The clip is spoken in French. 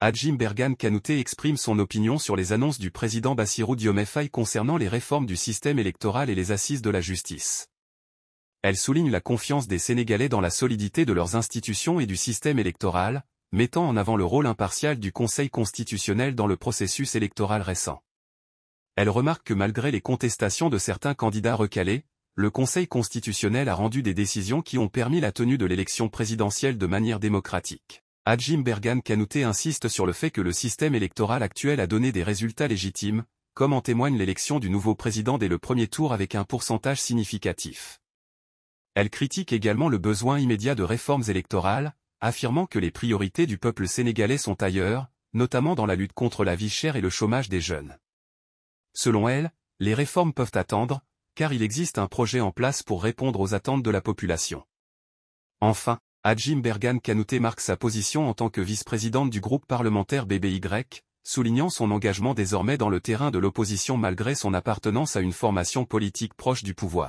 Adjim Bergan Kanouté exprime son opinion sur les annonces du président Bassirou Diomefaï concernant les réformes du système électoral et les assises de la justice. Elle souligne la confiance des Sénégalais dans la solidité de leurs institutions et du système électoral, mettant en avant le rôle impartial du Conseil constitutionnel dans le processus électoral récent. Elle remarque que malgré les contestations de certains candidats recalés, le Conseil constitutionnel a rendu des décisions qui ont permis la tenue de l'élection présidentielle de manière démocratique. Adjim Bergan Kanouté insiste sur le fait que le système électoral actuel a donné des résultats légitimes, comme en témoigne l'élection du nouveau président dès le premier tour avec un pourcentage significatif. Elle critique également le besoin immédiat de réformes électorales, affirmant que les priorités du peuple sénégalais sont ailleurs, notamment dans la lutte contre la vie chère et le chômage des jeunes. Selon elle, les réformes peuvent attendre, car il existe un projet en place pour répondre aux attentes de la population. Enfin, Adjim Bergan Kanouté marque sa position en tant que vice-présidente du groupe parlementaire BBY, soulignant son engagement désormais dans le terrain de l'opposition malgré son appartenance à une formation politique proche du pouvoir.